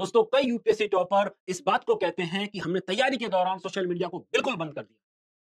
दोस्तों कई UPSC topper इस बात को कहते हैं कि हमने तैयारी के दौरान सोशल मीडिया को बिल्कुल बंद कर दिया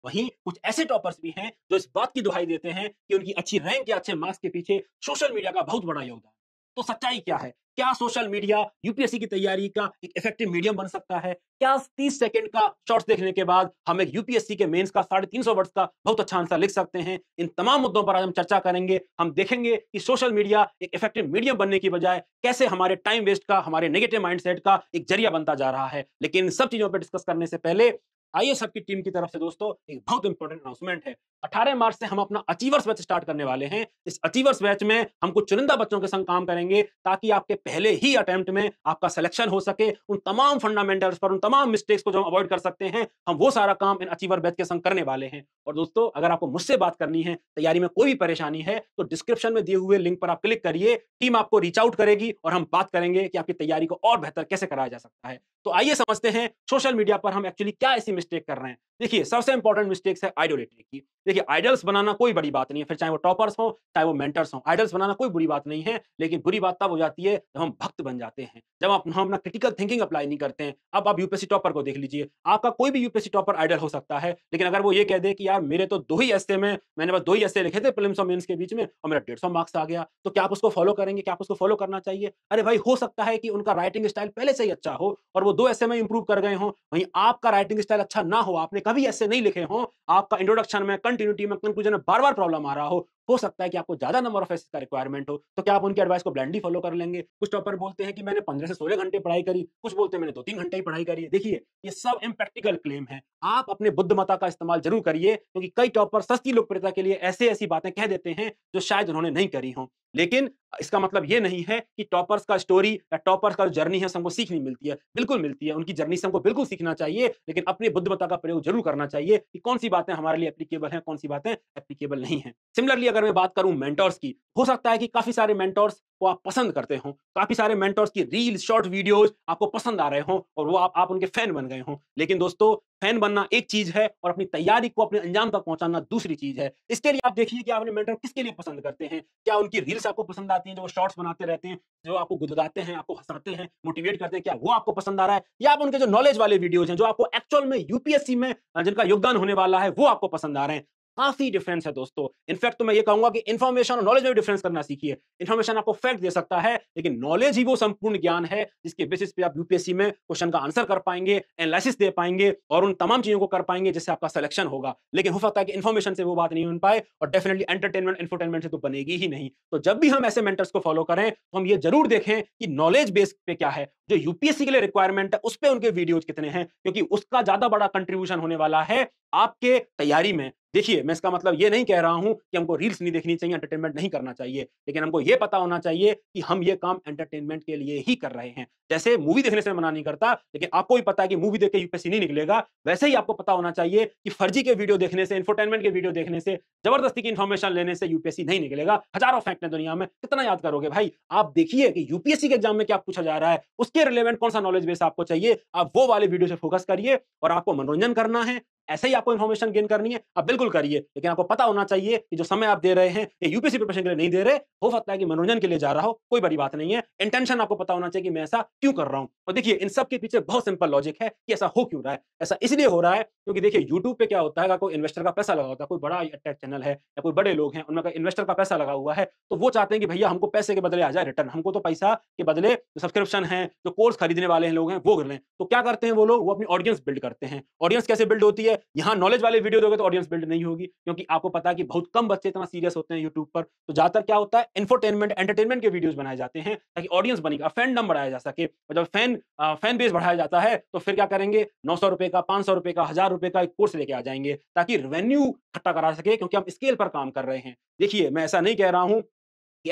वहीं कुछ ऐसे टॉपर्स भी हैं जो इस बात की दुहाई देते हैं कि उनकी अच्छी रैंक या अच्छे मार्क्स के पीछे सोशल मीडिया का बहुत बड़ा योगदान तो सच्चाई क्या है क्या सोशल मीडिया यूपीएससी की तैयारी का एक इफेक्टिव मीडियम बन सकता है क्या 30 सेकंड का शॉर्ट्स देखने के बाद हम एक यूपीएससी के मेंस का साढ़े तीन वर्ड्स का बहुत अच्छा आंसर लिख सकते हैं इन तमाम मुद्दों पर आज हम चर्चा करेंगे हम देखेंगे कि सोशल मीडिया एक इफेक्टिव मीडियम बनने की बजाय कैसे हमारे टाइम वेस्ट का हमारे नेगेटिव माइंड का एक जरिया बनता जा रहा है लेकिन सब चीजों पर डिस्कस करने से पहले आइए सबकी टीम की तरफ से दोस्तों एक बहुत इंपॉर्टेंट अनाउंसमेंट है 18 मार्च से हम अपना अचीवर्स बैच स्टार्ट करने वाले हैं इस अचीवर्स बैच में हम कुछ चुनिंदा बच्चों के संग काम करेंगे ताकि आपके पहले ही अटेम्प्ट में आपका सिलेक्शन हो सके उन तमाम फंडामेंटल्स पर उन तमाम मिस्टेक्स को जो हम अवॉइड कर सकते हैं हम वो सारा काम इन अचीवर बैच के संग करने वाले हैं और दोस्तों अगर आपको मुझसे बात करनी है तैयारी में कोई भी परेशानी है तो डिस्क्रिप्शन में दिए हुए लिंक पर आप क्लिक करिए टीम आपको रीच आउट करेगी और हम बात करेंगे कि आपकी तैयारी को और बेहतर कैसे कराया जा सकता है तो आइए समझते हैं सोशल मीडिया पर हम एक्चुअली क्या ऐसी मिस्टेक कर रहे हैं देखिए सबसे इंपॉर्टेंट मिस्टेक्स है आइडोलेटरी की देखिए आइडल्स बनाना कोई बड़ी बात नहीं है फिर चाहे वो टॉपर्स हो चाहे वो मेंटर्स हो आइडल्स बनाना कोई बुरी बात नहीं है लेकिन बुरी बात तब हो जाती है जब हम भक्त बन जाते हैं जब आप हम अपना क्रिटिकल थिंकिंग अप्लाई नहीं करते हैं अब आप यूपीएससी टॉपर को देख लीजिए आपका कोई भी यूपीएससी टॉपर आइडल हो सकता है लेकिन अगर वो ये कह दे कि यार मेरे तो दो ही ऐसे में मैंने बस दो ही ऐसे लिखे थे प्रिलिम्स और मेन्स के बीच में और मेरा डेढ़ मार्क्स आ गया तो क्या आप उसको फॉलो करेंगे क्या आप उसको फॉलो करना चाहिए अरे भाई हो सकता है कि उनका राइटिंग स्टाइल पहले से ही अच्छा हो और वो दो ऐसे में इंप्रूव कर गए हों वहीं आपका राइटिंग स्टाइल अच्छा ना हो आपने कभी ऐसे नहीं लिखे हो आपका इंट्रोडक्शन में कंटिन्यूटी में कंक्लूजन में बार बार प्रॉब्लम आ रहा हो हो सकता है कि आपको ज्यादा नंबर ऑफ एसेस का रिक्वायरमेंट हो तो क्या आप उनकी एडवाइस को ब्लैंडली फॉलो कर लेंगे कुछ टॉपर बोलते हैं कि मैंने पंद्रह से सोलह घंटे पढ़ाई करी कुछ बोलते हैं मैंने दो तीन घंटे ही पढ़ाई करी देखिए ये सब इम्प्रैक्टिकल क्लेम है आप अपने मता का इस्तेमाल जरूर करिए क्योंकि कई टॉपर सस्ती लोकप्रियता के लिए ऐसे ऐसी बातें कह देते हैं जो शायद उन्होंने नहीं करी हो लेकिन इसका मतलब ये नहीं है कि टॉपर्स का स्टोरी या टॉपर्स का जर्नी है सबको सीखनी मिलती है बिल्कुल मिलती है उनकी जर्नी से हमको बिल्कुल सीखना चाहिए लेकिन अपनी बुद्धमता का प्रयोग जरूर करना चाहिए कि कौन सी बातें हमारे लिए एप्लीकेबल हैं कौन सी बातें एप्लीकेबल नहीं है सिमिलरली अगर मैं बात करूं मेंटोर्स की हो सकता है कि काफी सारे मेंटोर्स को आप पसंद करते हो काफी सारे मेंटोर्स की रील शॉर्ट वीडियोस आपको पसंद आ रहे हो और वो आप, आप उनके फैन बन गए हो लेकिन दोस्तों फैन बनना एक चीज है और अपनी तैयारी को अपने अंजाम तक पहुंचाना दूसरी चीज है इसके लिए आप देखिए कि आपने मेंटर किसके लिए पसंद करते हैं क्या उनकी रील्स आपको पसंद आती है जो शॉर्ट्स बनाते रहते हैं जो आपको गुदगाते हैं आपको हंसाते हैं मोटिवेट करते हैं क्या वो आपको पसंद आ रहा है या आप उनके जो नॉलेज वाले वीडियोज हैं जो आपको एक्चुअल में यूपीएससी में जिनका योगदान होने वाला है वो आपको पसंद आ रहे हैं काफी डिफरेंस है दोस्तों इनफैक्ट तो मैं ये कहूंगा कि इन्फॉर्मेशन और नॉलेज में डिफरेंस करना सीखिए इन्फॉर्मेशन आपको फैक्ट दे सकता है लेकिन नॉलेज ही वो संपूर्ण ज्ञान है जिसके बेसिस पे आप यूपीएससी में क्वेश्चन का आंसर कर पाएंगे एनालिसिस दे पाएंगे और उन तमाम चीजों को कर पाएंगे जिससे आपका सिलेक्शन होगा लेकिन हो सकता है कि इन्फॉर्मेशन से वो बात नहीं बन पाए और डेफिनेटली एंटरटेनमेंट इंफोटेनमेंट से तो बनेगी ही नहीं तो जब भी हम ऐसे मेंटर्स को फॉलो करें तो हम ये जरूर देखें कि नॉलेज बेस पे क्या है जो यूपीएससी के लिए रिक्वायरमेंट है उस पर उनके वीडियोज कितने हैं क्योंकि उसका ज्यादा बड़ा कंट्रीब्यूशन होने वाला है आपके तैयारी में देखिए मैं इसका मतलब ये नहीं कह रहा हूं कि हमको रील्स नहीं देखनी चाहिए एंटरटेनमेंट नहीं करना चाहिए लेकिन हमको ये पता होना चाहिए कि हम ये काम एंटरटेनमेंट के लिए ही कर रहे हैं जैसे मूवी देखने से मना नहीं करता लेकिन आपको भी पता है कि मूवी देख के यूपीएससी नहीं निकलेगा वैसे ही आपको पता होना चाहिए कि फर्जी के वीडियो देखने से इंफोटेनमेंट के वीडियो देखने से जबरदस्ती की इन्फॉर्मेशन लेने से यूपीएससी नहीं निकलेगा हजारों फैक्ट है दुनिया में कितना याद करोगे भाई आप देखिए कि यूपीएससी के एग्जाम में क्या पूछा जा रहा है उसके रिलेवेंट कौन सा नॉलेज बेस आपको चाहिए आप वो वाले वीडियो से फोकस करिए और आपको मनोरंजन करना है ऐसे ही आपको इन्फॉर्मेशन गेन करनी है आप बिल्कुल करिए लेकिन आपको पता होना चाहिए कि जो समय आप दे रहे हैं ये यूपीएससी प्रिपरेशन के लिए नहीं दे रहे हो सकता है कि मनोरंजन के लिए जा रहा हो कोई बड़ी बात नहीं है इंटेंशन आपको पता होना चाहिए कि मैं ऐसा क्यों कर रहा हूं और देखिए इन सब के पीछे बहुत सिंपल लॉजिक है कि ऐसा हो क्यों रहा है ऐसा इसलिए हो रहा है क्योंकि देखिए यूट्यूब पे क्या होता है कोई इन्वेस्टर का पैसा लगा होता है कोई बड़ा टेक चैनल है या कोई बड़े लोग हैं उनका इन्वेस्टर का पैसा लगा हुआ है तो वो चाहते हैं कि भैया हमको पैसे के बदले आ जाए रिटर्न हमको तो पैसा के बदले जो सब्सक्रिप्शन है जो कोर्स खरीदने वाले हैं लोग हैं वो कर लें तो क्या करते हैं वो लोग वो अपनी ऑडियंस बिल्ड करते हैं ऑडियंस कैसे बिल्ड होती है है यहाँ नॉलेज वाले वीडियो दोगे तो ऑडियंस बिल्ड नहीं होगी क्योंकि आपको पता है कि बहुत कम बच्चे इतना सीरियस होते हैं यूट्यूब पर तो ज्यादातर क्या होता है इन्फोटेनमेंट एंटरटेनमेंट के वीडियोज बनाए जाते हैं ताकि ऑडियंस बनेगा फैन नंबर बढ़ाया जा सके जब फैन फैन बेस बढ़ाया जाता है तो फिर क्या करेंगे नौ सौ का पांच सौ का हजार का एक कोर्स लेके आ जाएंगे ताकि रेवेन्यू इकट्ठा करा सके क्योंकि हम स्केल पर काम कर रहे हैं देखिए मैं ऐसा नहीं कह रहा हूँ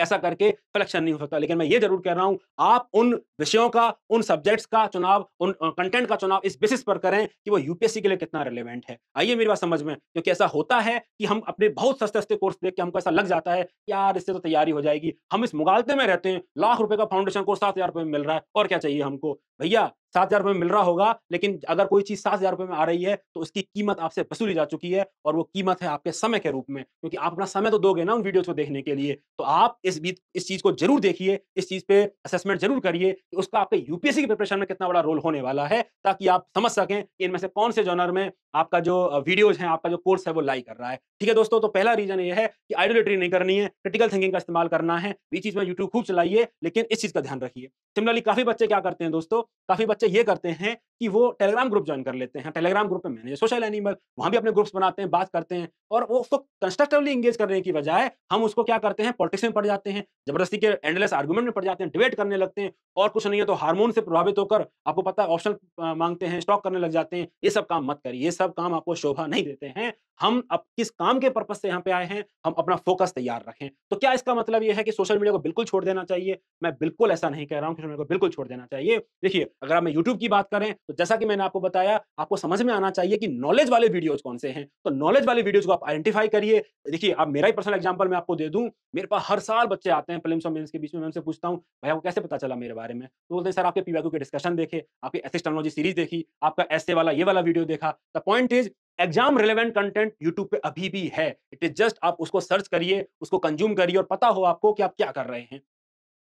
ऐसा करके कलेक्शन नहीं हो सकता लेकिन मैं ये जरूर कह रहा हूं आप उन विषयों का उन सब्जेक्ट्स का चुनाव उन कंटेंट का चुनाव इस बेसिस पर करें कि वो यूपीएससी के लिए कितना रिलेवेंट है आइए मेरी बात समझ में क्योंकि ऐसा होता है कि हम अपने बहुत सस्ते सस्ते कोर्स देख के हमको ऐसा लग जाता है यार इससे तो तैयारी हो जाएगी हम इस मुगालते में रहते हैं लाख रुपए का फाउंडेशन कोर्स सात हजार रुपये में मिल रहा है और क्या चाहिए हमको भैया सात हजार रुपये मिल रहा होगा लेकिन अगर कोई चीज सात हजार रुपये में आ रही है तो उसकी कीमत आपसे वसूली जा चुकी है और वो कीमत है आपके समय के रूप में क्योंकि आप अपना समय तो दोगे ना उन वीडियोज को देखने के लिए तो आप इस इस चीज को जरूर देखिए इस चीज पे असेसमेंट जरूर करिए कि उसका आपके यूपीएससी की प्रिपरेशन में कितना बड़ा रोल होने वाला है ताकि आप समझ सकें कि इनमें से कौन से जॉनर में आपका जो वीडियोज है आपका जो कोर्स है वो लाई कर रहा है ठीक है दोस्तों तो पहला रीजन ये है कि आइडियोलिट्री नहीं करनी है क्रिटिकल थिंकिंग का इस्तेमाल करना है ये चीज में यूट्यूब खूब चलाइए लेकिन इस चीज का ध्यान रखिए सिमिलरली काफी बच्चे क्या करते हैं दोस्तों काफी बच्चे ये करते हैं कि वो टेलीग्राम ग्रुप ज्वाइन कर लेते हैं टेलीग्राम ग्रुप में मैनेज सोशल एनिमल वहां भी अपने ग्रुप्स बनाते हैं बात करते हैं और वो उसको कंस्ट्रक्टिवली इंगेज करने की बजाय हम उसको क्या करते हैं पॉलिटिक्स में पड़ जाते हैं जबरदस्ती के एंडलेस आर्गूमेंट में पड़ जाते हैं डिबेट करने लगते हैं और कुछ नहीं है तो हार्मोन से प्रभावित होकर आपको पता है ऑप्शन मांगते हैं स्टॉक करने लग जाते हैं ये सब काम मत करिए ये सब काम आपको शोभा नहीं देते हैं हम अब किस काम के पर्पज से यहाँ पे आए हैं हम अपना फोकस तैयार रखें तो क्या इसका मतलब यह है कि सोशल मीडिया को बिल्कुल छोड़ देना चाहिए मैं बिल्कुल ऐसा नहीं कह रहा हूँ कि सोशल मीडिया को बिल्कुल छोड़ देना चाहिए देखिए देखिए अगर हम YouTube की बात करें तो जैसा कि मैंने आपको बताया आपको समझ में आना चाहिए कि नॉलेज वाले वीडियोज कौन से हैं तो नॉलेज वाले वीडियोज को आप आइडेंटिफाई करिए देखिए आप मेरा ही पर्सनल एग्जाम्पल मैं आपको दे दूँ मेरे पास हर साल बच्चे आते हैं फिल्म और के बीच में मैं उनसे पूछता हूँ भाई आपको कैसे पता चला मेरे बारे में तो बोलते हैं सर आपके पीवाक्यू के डिस्कशन देखे आपकी एस टेक्नोलॉजी सीरीज देखी आपका ऐसे वाला ये वाला वीडियो देखा the point is exam relevant content YouTube पे अभी भी है इट इज जस्ट आप उसको सर्च करिए उसको कंज्यूम करिए और पता हो आपको कि आप क्या कर रहे हैं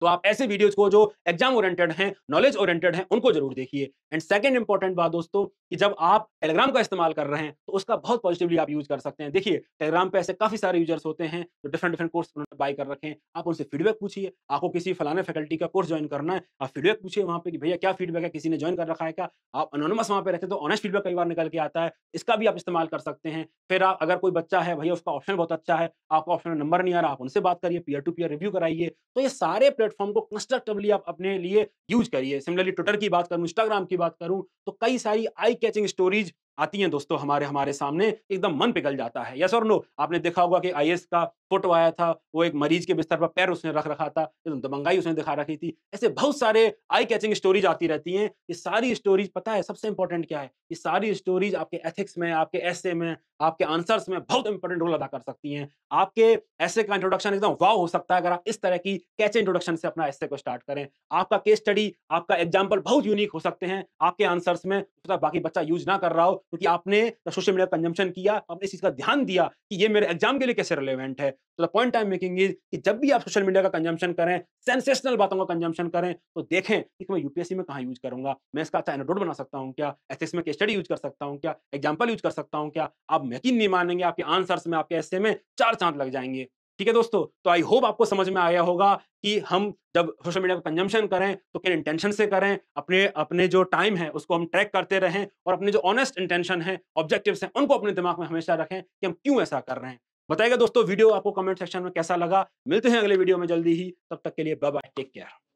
तो आप ऐसे वीडियोज को जो एग्जाम ओरिएंटेड हैं नॉलेज ओरिएंटेड हैं उनको जरूर देखिए एंड सेकंड इंपॉर्टेंट बात दोस्तों कि जब आप टेलीग्राम का इस्तेमाल कर रहे हैं तो उसका बहुत पॉजिटिवली आप यूज कर सकते हैं देखिए टेलीग्राम पे ऐसे काफी सारे यूजर्स होते हैं जो डिफरेंट डिफरेंट कोर्स उन्होंने बाय कर रखे हैं आप उनसे फीडबैक पूछिए आपको किसी फलाने फैकल्टी का कोर्स ज्वाइन करना है आप फीडबैक पूछिए वहाँ पे कि भैया क्या फीडबैक है किसी ने ज्वाइन कर रखा है क्या आप अनोनमस वहाँ पे रहते तो ऑनेस्ट फीडबैक कई बार निकल के आता है इसका भी आप इस्तेमाल कर सकते हैं फिर आप अगर कोई बच्चा है भैया उसका ऑप्शन बहुत अच्छा है आपका ऑप्शन में नंबर नहीं आ रहा आप उनसे बात करिए पीयर टू पीयर रिव्यू कराइए तो ये सारे प्लेटफॉर्म को कंस्ट्रक्टिवली आप अपने लिए यूज करिए सिमिलरली ट्विटर की बात करूँ इंस्टाग्राम की बात करूँ तो कई सारी आई कैचिंग स्टोरीज आती हैं दोस्तों हमारे हमारे सामने एकदम मन पिघल जाता है यस और नो आपने देखा होगा कि आई का फोटो आया था वो एक मरीज के बिस्तर पर पैर उसने रख रखा था दबंगाई उसने दिखा रखी थी ऐसे बहुत सारे आई कैचिंग स्टोरीज आती रहती हैं ये सारी स्टोरीज पता है सबसे इंपॉर्टेंट क्या है ये सारी स्टोरीज आपके एथिक्स में आपके ऐसे में आपके आंसर्स में बहुत इंपॉर्टेंट रोल अदा कर सकती हैं आपके ऐसे का इंट्रोडक्शन एकदम वाव हो सकता है अगर आप इस तरह की कैच इंट्रोडक्शन से अपना ऐसे को स्टार्ट करें आपका केस स्टडी आपका एग्जाम्पल बहुत यूनिक हो सकते हैं आपके आंसर्स में पता बाकी बच्चा यूज ना कर रहा हो क्योंकि आपने सोशल मीडिया कंजम्पन किया आपने इस चीज का ध्यान दिया कि ये मेरे एग्जाम के लिए कैसे रिलेवेंट है तो point I am making is कि जब भी आप सोशल मीडिया का कंजम्पशन करें सेंसेशनल बातों का कंजम्पशन करें तो देखें कि मैं यूपीएससी में कहाँ यूज करूंगा मैं इसका अच्छा एनोडोट बना सकता हूँ क्या एसेस में के स्टडी यूज कर सकता हूँ क्या एग्जाम्पल यूज कर सकता हूँ क्या आप यकीन नहीं मानेंगे आपके आंसर्स में आपके ऐसे में चार चांद लग जाएंगे ठीक है दोस्तों तो आई होप आपको समझ में आया होगा कि हम जब सोशल मीडिया का कंजम्पशन करें तो क्या इंटेंशन से करें अपने अपने जो टाइम है उसको हम ट्रैक करते रहें और अपने जो ऑनेस्ट इंटेंशन है ऑब्जेक्टिव्स हैं उनको अपने दिमाग में हमेशा रखें कि हम क्यों ऐसा कर रहे हैं बताएगा दोस्तों वीडियो आपको कमेंट सेक्शन में कैसा लगा मिलते हैं अगले वीडियो में जल्दी ही तब तक के लिए बाय बाय टेक केयर